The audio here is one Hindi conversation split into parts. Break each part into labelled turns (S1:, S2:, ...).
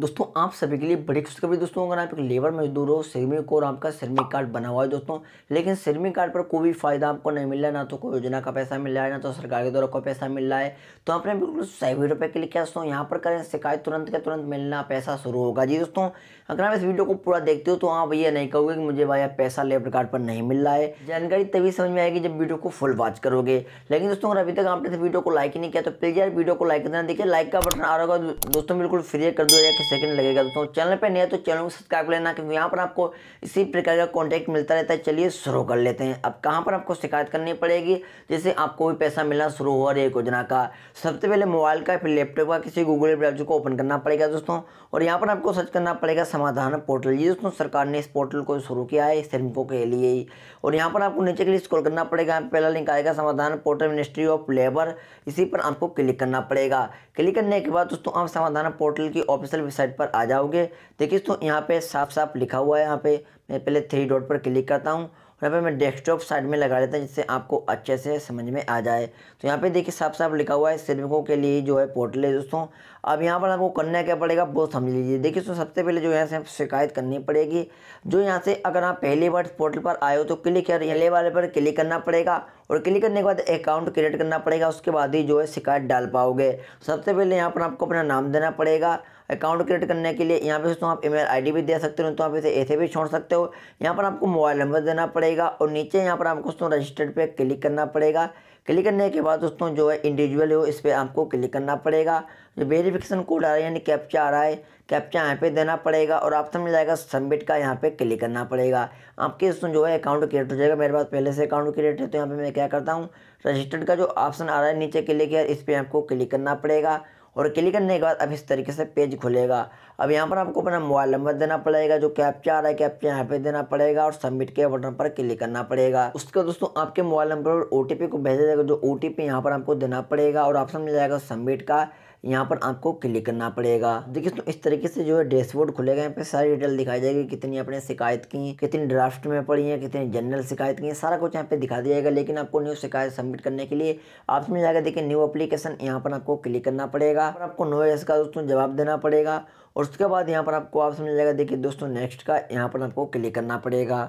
S1: दोस्तों आप सभी के लिए बड़ी खुशखबरी दोस्तों अगर आप एक लेबर मजदूर हो श्रमिक और आपका श्रमिक कार्ड बना हुआ है दोस्तों लेकिन श्रमिक कार्ड पर कोई भी फायदा आपको नहीं मिल रहा है ना तो कोई योजना का पैसा मिल रहा है ना तो सरकार के द्वारा कोई पैसा मिल रहा है तो आपने बिल्कुल सही रुपए के लिए क्या दोस्तों यहाँ पर करें शिकायत तुरंत के तुरंत मिलना पैसा शुरू होगा जी दोस्तों अगर आप इस वीडियो को पूरा देखते हो तो आप ये नहीं कहोगे कि मुझे भाई पैसा लेबर कार्ड पर नहीं मिल रहा है जानकारी तभी समझ में आएगी जब वीडियो को फुल वॉच करोगे लेकिन दोस्तों अगर अभी तक आपने वीडियो को लाइक नहीं किया तो प्लीज़ यार वीडियो को लाइक करना देखिए लाइक का बटन आ रहा होगा दोस्तों बिल्कुल फ्री कर दो सेकंड लगेगा दोस्तों चैनल पे नया तो चैनल को सब्सक्राइब कर लेना क्योंकि यहाँ पर आपको इसी प्रकार का कॉन्टैक्ट मिलता रहता है चलिए शुरू कर लेते हैं अब कहाँ पर आपको शिकायत करनी पड़ेगी जैसे आपको भी पैसा मिलना शुरू हो रही है योजना का सबसे पहले मोबाइल का फिर लैपटॉप का किसी गूगल ब्राउजर को ओपन करना पड़ेगा दोस्तों और यहाँ पर आपको सर्च करना पड़ेगा समाधान पोर्टल ये दोस्तों सरकार ने इस पोर्टल को शुरू किया है श्रमिकों के लिए ही और यहाँ पर आपको नीचे के लिए स्कॉल करना पड़ेगा पहला लिंक आएगा समाधान पोर्टल मिनिस्ट्री ऑफ लेबर इसी पर आपको क्लिक करना पड़ेगा क्लिक करने के बाद दोस्तों आप समाधान पोर्टल की ऑफिशियल वेबसाइट पर आ जाओगे देखिए तो यहाँ पे साफ साफ लिखा हुआ है यहाँ पे मैं पहले थ्री डॉट पर क्लिक करता हूँ और यहाँ पे मैं डेस्कटॉप साइड में लगा लेता हूँ जिससे आपको अच्छे से समझ में आ जाए तो यहाँ पे देखिए साफ साफ लिखा हुआ है श्रमिकों के लिए जो है पोर्टल है दोस्तों अब यहाँ पर आपको करना क्या पड़ेगा वो समझ लीजिए देखिए तो सबसे पहले जो यहाँ से शिकायत करनी पड़ेगी जो यहाँ से अगर आप पहली बार पोर्टल पर आए हो तो क्लिक पहले वाले पर क्लिक करना पड़ेगा और क्लिक करने के बाद अकाउंट क्रिएट करना पड़ेगा उसके बाद ही जो है शिकायत डाल पाओगे सबसे पहले यहाँ पर आपको अपना नाम देना पड़ेगा अकाउंट क्रिएट करने के लिए यहाँ पे दोस्तों आप ईमेल आईडी भी दे सकते हो तो आप इसे ऐसे भी छोड़ सकते हो यहाँ पर आपको मोबाइल नंबर देना पड़ेगा और नीचे यहाँ पर आपको दोस्तों रजिस्टर्ड पे क्लिक करना पड़ेगा क्लिक करने के बाद दोस्तों जो है इंडिविजुअल हो इस पर आपको क्लिक करना पड़ेगा जो वेरिफिकेशन कोड आ रहा है यानी कैप्चा आ रहा है कैप्चा यहाँ पे देना पड़ेगा और आप समझ जाएगा सबमिट का यहाँ पे क्लिक करना पड़ेगा आपके दोस्तों जो है अकाउंट क्रिएट हो जाएगा मेरे पास पहले से अकाउंट क्रिएट है तो यहाँ पे मैं क्या करता हूँ रजिस्टर्ड का जो ऑप्शन आ रहा है नीचे क्लिक है इस पर आपको क्लिक करना पड़ेगा और क्लिक करने के बाद अब इस तरीके से पेज खुलेगा अब यहाँ पर आपको अपना मोबाइल नंबर देना पड़ेगा जो कैप्चा आ रहा है कैप्चा यहाँ पे देना पड़ेगा और सबमिट के बटन पर क्लिक करना पड़ेगा उसके बाद दोस्तों आपके मोबाइल नंबर पर ओ को भेजा जाएगा जो ओ टी यहाँ पर आपको देना पड़ेगा और ऑप्शन मिल जाएगा सबमिट का यहाँ पर आपको क्लिक करना पड़ेगा देखिए तो इस तरीके से जो है डैशबोर्ड खुलेगा यहाँ पे सारी डिटेल दिखाई जाएगी कितनी आपने शिकायत की कितनी ड्राफ्ट में पड़ी है कितनी जनरल शिकायत की सारा कुछ यहाँ पे दिखा दिया जाएगा लेकिन आपको न्यू शिकायत सबमिट करने के लिए आप समझ जाकर देखिए न्यू अप्लीकेशन यहाँ पर आपको क्लिक करना पड़ेगा और आपको नो एस का दोस्तों जवाब देना पड़ेगा और उसके बाद यहाँ पर आपको आप समझ जाएगा देखिए दोस्तों नेक्स्ट का यहाँ पर आपको क्लिक करना पड़ेगा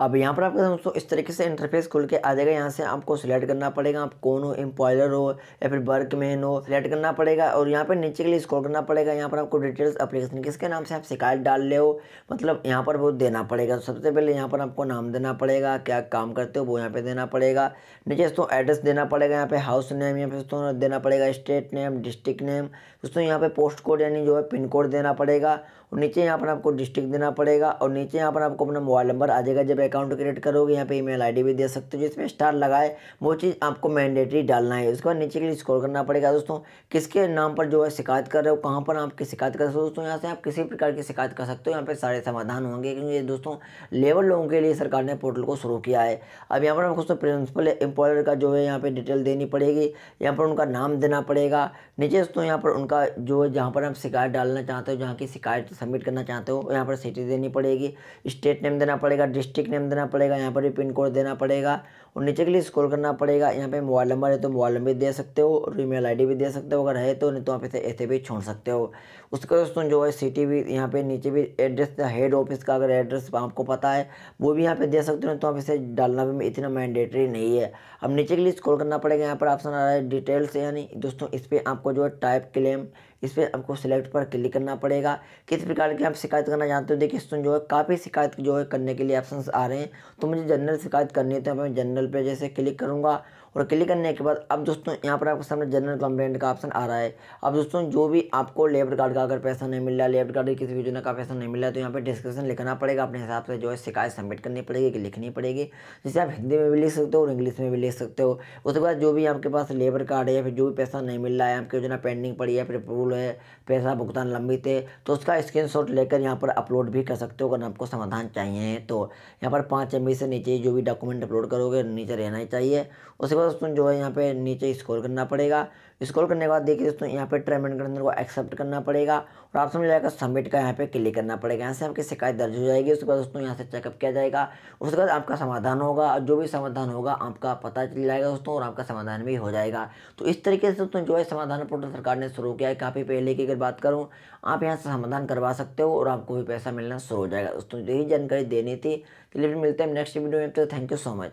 S1: अब यहाँ पर आपका दोस्तों इस तरीके से इंटरफेस खुल के आ जाएगा यहाँ से आपको सिलेक्ट करना पड़ेगा आप कौन हो एम्प्लॉयर हो या फिर वर्क मैन हो सिलेक्ट करना पड़ेगा और यहाँ पर नीचे के लिए स्कोर करना पड़ेगा यहाँ पर आपको डिटेल्स अप्लीकेशन किसके नाम से आप शिकायत डाल ले हो मतलब यहाँ पर वो देना पड़ेगा सबसे पहले यहाँ पर आपको नाम देना पड़ेगा क्या काम करते हो वो यहाँ पर देना पड़ेगा नीचे दोस्तों एड्रेस देना पड़ेगा यहाँ पर हाउस नेम या फिर दोस्तों देना पड़ेगा स्टेट नेम डिस्ट्रिक्ट नेम दोस्तों यहाँ पर पोस्ट कोड यानी जो है पिन कोड देना पड़ेगा और नीचे यहाँ पर आपको डिस्ट्रिक्ट देना पड़ेगा और नीचे यहाँ पर आपको अपना मोबाइल नंबर आ जाएगा जब अकाउंट क्रिएट करोगे यहाँ पे ईमेल आईडी भी दे सकते हो जिसमें स्टार लगाए वो चीज़ आपको मैंडेटरी डालना है उसके बाद नीचे के लिए स्कोर करना पड़ेगा दोस्तों किसके नाम पर जो है शिकायत कर रहे हो कहाँ पर आपकी शिकायत कर सकते हो दोस्तों यहाँ से आप किसी प्रकार की शिकायत कर सकते हो यहाँ पर सारे समाधान होंगे क्योंकि दोस्तों लेबर लोगों के लिए सरकार ने पोर्टल को शुरू किया है अब यहाँ पर आपको दोस्तों प्रिंसिपल एम्प्लॉयर का जो है यहाँ पर डिटेल देनी पड़ेगी यहाँ पर उनका नाम देना पड़ेगा नीचे दोस्तों यहाँ पर उनका जो है जहाँ पर आप शिकायत डालना चाहते हो जहाँ की शिकायत सबमिट करना चाहते हो यहाँ पर सिटी देनी पड़ेगी स्टेट नेम देना पड़ेगा डिस्ट्रिक्ट नेम देना पड़ेगा यहाँ पर भी पिन कोड देना पड़ेगा और नीचे के लिए स्कोर करना पड़ेगा यहाँ पे मोबाइल नंबर है तो मोबाइल नंबर दे सकते हो और ईमेल आईडी भी दे सकते हो अगर है तो नहीं तो आप इसे ऐसे भी छोड़ सकते हो उसके दोस्तों जो है सिटी भी यहाँ पे नीचे भी एड्रेस हेड ऑफिस का अगर एड्रेस आपको पता है वो भी यहाँ पे दे सकते हो तो आप इसे डालना भी इतना मैंडेटरी नहीं है अब नीचे के लिए स्कोर करना पड़ेगा यहाँ पर ऑप्शन आ रहा है डिटेल्स यानी दोस्तों इस पर आपको जो है टाइप क्लेम इस पर आपको सिलेक्ट पर क्लिक करना पड़ेगा किस प्रकार की आप शिकायत करना चाहते हो देखिए इसमें जो है काफ़ी शिकायत जो है करने के लिए ऑप्शन आ रहे हैं तो मुझे जनरल शिकायत करनी है तो मैं जनरल पर जैसे क्लिक करूँगा और क्लिक करने के बाद अब दोस्तों यहाँ पर आपके सामने जनरल कंप्लेंट का ऑप्शन आ रहा है अब दोस्तों जो भी आपको लेबर कार्ड का अगर पैसा नहीं मिल रहा लेबर कार्ड की किसी योजना का पैसा नहीं मिल रहा है तो यहाँ पर डिस्क्रिप्शन लिखना पड़ेगा अपने हिसाब से जो है शिकायत सबमिट करनी पड़ेगी कि लिखनी पड़ेगी जिसे आप हिंदी में भी लिख सकते हो और इंग्लिश में भी लिख सकते हो उसके बाद जो भी आपके पास लेबर कार्ड है या फिर जो भी पैसा नहीं मिल रहा है आपकी योजना पेंडिंग पड़ी है फिर अप्रूवल है पैसा भुगतान लंबित है तो उसका शॉट लेकर यहाँ पर अपलोड भी कर सकते हो अगर आपको समाधान चाहिए तो यहाँ पर पाँच एम से नीचे जो भी डॉक्यूमेंट अपलोड करोगे नीचे रहना ही चाहिए उसके बाद तो दोस्तों जो है यहाँ पे नीचे स्क्रॉल करना पड़ेगा स्क्रॉल करने के बाद देखिए दोस्तों यहाँ पे ट्रेम एंड कंडीशन को एक्सेप्ट करना पड़ेगा और ऑप्शन मिल जाएगा सबमिट का यहाँ पे क्लिक करना पड़ेगा यहाँ से आपकी शिकायत दर्ज हो जाएगी उसके बाद दोस्तों यहाँ से चेकअप किया जाएगा उसके बाद आपका समाधान होगा और जो भी समाधान होगा आपका पता चल जाएगा दोस्तों और आपका समाधान भी हो जाएगा तो इस तरीके से दोस्तों जो है समाधान पोर्टल सरकार ने शुरू किया है काफ़ी पहले की अगर बात करूँ आप यहाँ से समाधान करवा सकते हो और आपको भी पैसा मिलना शुरू हो जाएगा दोस्तों यही जानकारी देनी थी चलिए मिलते हैं नेक्स्ट वीडियो में थैंक यू सो मच